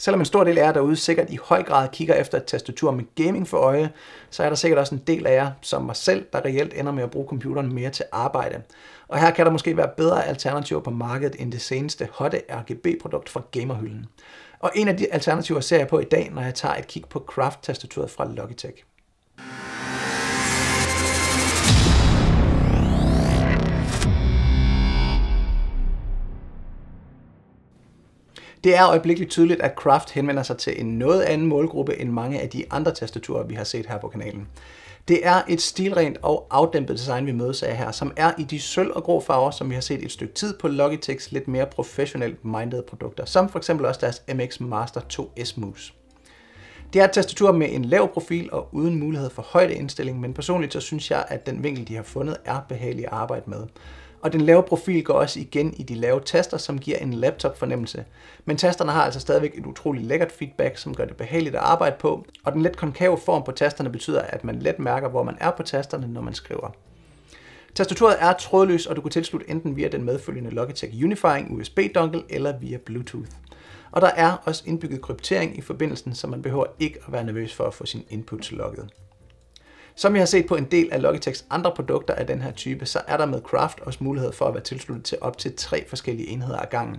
Selvom en stor del af jer derude sikkert i høj grad kigger efter et tastatur med gaming for øje, så er der sikkert også en del af jer, som mig selv, der reelt ender med at bruge computeren mere til arbejde. Og her kan der måske være bedre alternativer på markedet end det seneste hotte RGB-produkt fra gamerhylden. Og en af de alternativer ser jeg på i dag, når jeg tager et kig på Craft-tastaturet fra Logitech. Det er øjeblikkeligt tydeligt, at Craft henvender sig til en noget anden målgruppe end mange af de andre tastaturer, vi har set her på kanalen. Det er et stilrent og afdæmpet design, vi mødes af her, som er i de sølv og grå farver, som vi har set et stykke tid på Logitechs lidt mere professionelt mindede produkter, som for eksempel også deres MX Master 2S Mus. Det er et tastatur med en lav profil og uden mulighed for højdeindstilling, men personligt så synes jeg, at den vinkel, de har fundet, er behagelig at arbejde med og den lave profil går også igen i de lave taster, som giver en laptop-fornemmelse. Men tasterne har altså stadigvæk et utroligt lækkert feedback, som gør det behageligt at arbejde på, og den let konkave form på tasterne betyder, at man let mærker, hvor man er på tasterne, når man skriver. Tastaturet er trådløs, og du kan tilslutte enten via den medfølgende Logitech Unifying USB-dongle eller via Bluetooth. Og der er også indbygget kryptering i forbindelsen, så man behøver ikke at være nervøs for at få sin input logget. Som jeg har set på en del af Logitechs andre produkter af den her type, så er der med Craft også mulighed for at være tilsluttet til op til tre forskellige enheder ad gangen.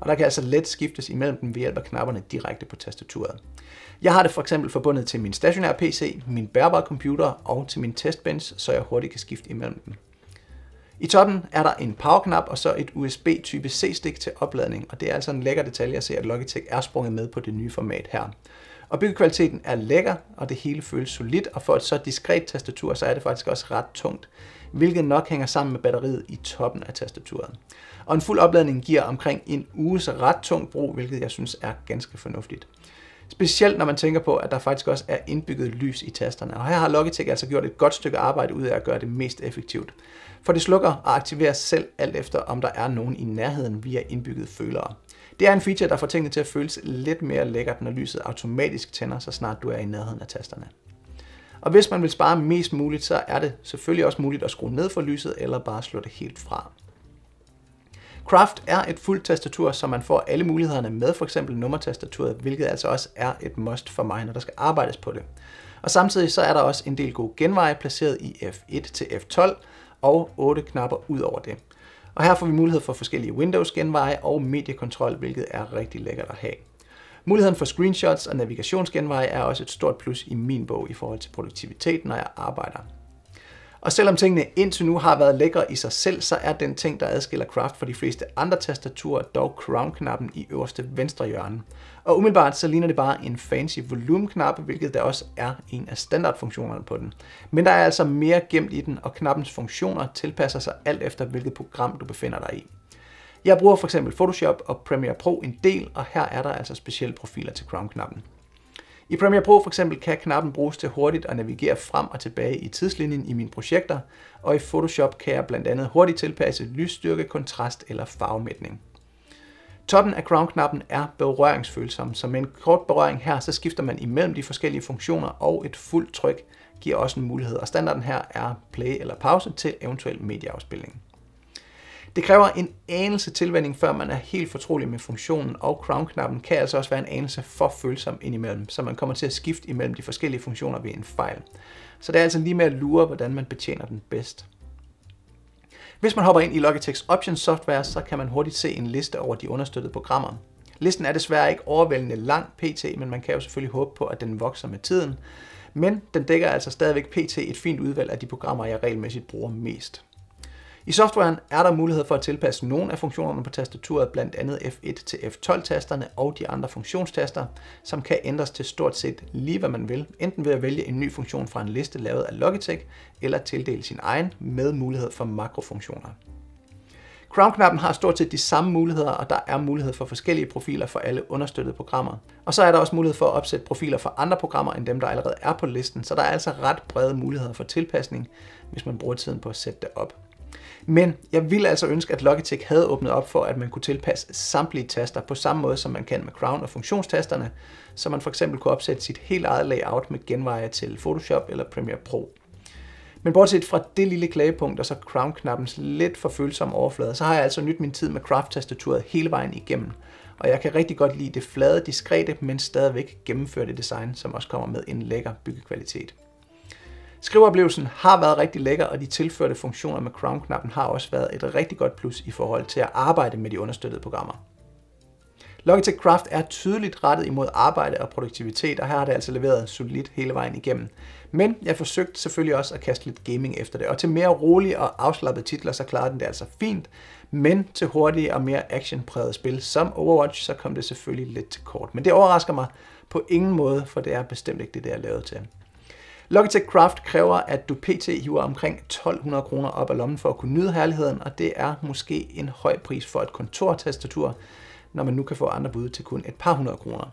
Og der kan altså let skiftes imellem dem ved hjælp af knapperne direkte på tastaturet. Jeg har det for eksempel forbundet til min stationære PC, min bærbare computer og til min testbench, så jeg hurtigt kan skifte imellem dem. I toppen er der en powerknap og så et USB type C-stik til opladning, og det er altså en lækker detalje at se, at Logitech er sprunget med på det nye format her. Og byggekvaliteten er lækker, og det hele føles solidt, og for et så diskret tastatur, så er det faktisk også ret tungt, hvilket nok hænger sammen med batteriet i toppen af tastaturet. Og en fuld opladning giver omkring en uges ret tung brug, hvilket jeg synes er ganske fornuftigt. Specielt når man tænker på, at der faktisk også er indbygget lys i tasterne. Og her har Logitech altså gjort et godt stykke arbejde ud af at gøre det mest effektivt. For det slukker og aktiverer selv alt efter, om der er nogen i nærheden via indbygget følere. Det er en feature, der får tingene til at føles lidt mere lækkert, når lyset automatisk tænder, så snart du er i nærheden af tasterne. Og hvis man vil spare mest muligt, så er det selvfølgelig også muligt at skrue ned for lyset eller bare slå det helt fra. Craft er et fuldt tastatur, så man får alle mulighederne med for eksempel nummertastaturet, hvilket altså også er et must for mig, når der skal arbejdes på det. Og samtidig så er der også en del gode genveje placeret i F1 til F12 og 8 knapper ud over det. Og her får vi mulighed for forskellige Windows-genveje og mediekontrol, hvilket er rigtig lækkert at have. Muligheden for screenshots og navigationsgenveje er også et stort plus i min bog i forhold til produktivitet, når jeg arbejder. Og selvom tingene indtil nu har været lækre i sig selv, så er den ting, der adskiller Craft fra de fleste andre tastaturer, dog Crown-knappen i øverste venstre hjørne. Og umiddelbart så ligner det bare en fancy volumenknap, hvilket der også er en af standardfunktionerne på den. Men der er altså mere gemt i den, og knappens funktioner tilpasser sig alt efter, hvilket program du befinder dig i. Jeg bruger for eksempel Photoshop og Premiere Pro en del, og her er der altså specielle profiler til Crown-knappen. I Premiere Pro for eksempel kan knappen bruges til hurtigt at navigere frem og tilbage i tidslinjen i mine projekter, og i Photoshop kan jeg blandt andet hurtigt tilpasse lysstyrke, kontrast eller farvemætning. Toppen af Crown-knappen er berøringsfølsom, så med en kort berøring her, så skifter man imellem de forskellige funktioner, og et fuldt tryk giver også en mulighed, og standarden her er play eller pause til eventuel medieafspilning. Det kræver en anelse tilvænning, før man er helt fortrolig med funktionen, og Crown-knappen kan altså også være en anelse for følsom indimellem, så man kommer til at skifte imellem de forskellige funktioner ved en fejl. Så det er altså lige med at lure, hvordan man betjener den bedst. Hvis man hopper ind i Logitechs Options software, så kan man hurtigt se en liste over de understøttede programmer. Listen er desværre ikke overvældende lang pt, men man kan jo selvfølgelig håbe på, at den vokser med tiden. Men den dækker altså stadigvæk pt et fint udvalg af de programmer, jeg regelmæssigt bruger mest. I softwaren er der mulighed for at tilpasse nogle af funktionerne på tastaturet, blandt andet F1 til F12-tasterne og de andre funktionstaster, som kan ændres til stort set lige hvad man vil, enten ved at vælge en ny funktion fra en liste lavet af Logitech, eller tildele sin egen med mulighed for makrofunktioner. crown knappen har stort set de samme muligheder, og der er mulighed for forskellige profiler for alle understøttede programmer. Og så er der også mulighed for at opsætte profiler for andre programmer end dem, der allerede er på listen, så der er altså ret brede muligheder for tilpasning, hvis man bruger tiden på at sætte det op. Men jeg ville altså ønske, at Logitech havde åbnet op for, at man kunne tilpasse samtlige taster på samme måde, som man kan med Crown og funktionstasterne, så man for eksempel kunne opsætte sit helt eget layout med genveje til Photoshop eller Premiere Pro. Men bortset fra det lille klagepunkt og så Crown-knappens lidt for følsomme overflade, så har jeg altså nyt min tid med Craft-tastaturet hele vejen igennem. Og jeg kan rigtig godt lide det flade, diskrete, men stadigvæk gennemførte design, som også kommer med en lækker byggekvalitet. Skriveoplevelsen har været rigtig lækker, og de tilførte funktioner med Chrome-knappen har også været et rigtig godt plus i forhold til at arbejde med de understøttede programmer. Logitech Craft er tydeligt rettet imod arbejde og produktivitet, og her har det altså leveret solidt hele vejen igennem. Men jeg forsøgte selvfølgelig også at kaste lidt gaming efter det, og til mere rolige og afslappede titler, så klarede den det altså fint, men til hurtige og mere actionpræget spil som Overwatch, så kom det selvfølgelig lidt til kort. Men det overrasker mig på ingen måde, for det er bestemt ikke det, det er lavet til. Logitech Craft kræver, at du pt. hiver omkring 1200 kroner op af lommen for at kunne nyde herligheden, og det er måske en høj pris for et kontortastatur, når man nu kan få andre bud til kun et par hundrede kroner.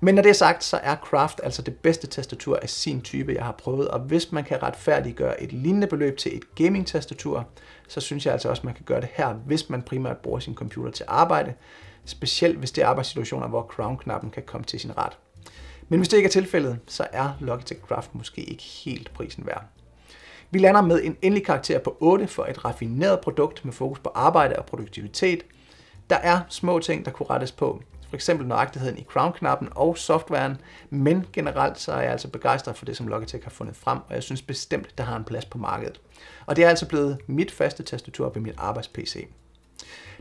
Men når det er sagt, så er Craft altså det bedste tastatur af sin type, jeg har prøvet, og hvis man kan retfærdiggøre et lignende beløb til et gaming-tastatur, så synes jeg altså også, at man kan gøre det her, hvis man primært bruger sin computer til arbejde, specielt hvis det er arbejdssituationer, hvor crown-knappen kan komme til sin ret. Men hvis det ikke er tilfældet, så er Logitech Craft måske ikke helt prisen værd. Vi lander med en endelig karakter på 8 for et raffineret produkt med fokus på arbejde og produktivitet. Der er små ting, der kunne rettes på, f.eks. nøjagtigheden i crown-knappen og softwaren, men generelt så er jeg altså begejstret for det, som Logitech har fundet frem, og jeg synes bestemt, der har en plads på markedet. Og det er altså blevet mit faste tastatur ved mit arbejds-PC.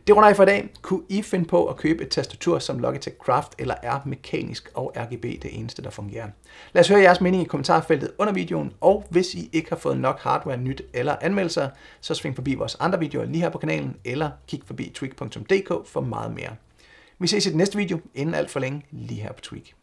Det runder jeg for i dag. Kunne I finde på at købe et tastatur som Logitech Craft, eller er mekanisk og RGB det eneste, der fungerer? Lad os høre jeres mening i kommentarfeltet under videoen, og hvis I ikke har fået nok hardware nyt eller anmeldelser, så sving forbi vores andre videoer lige her på kanalen, eller kig forbi tweak.dk for meget mere. Vi ses i den næste video, inden alt for længe, lige her på Tweak.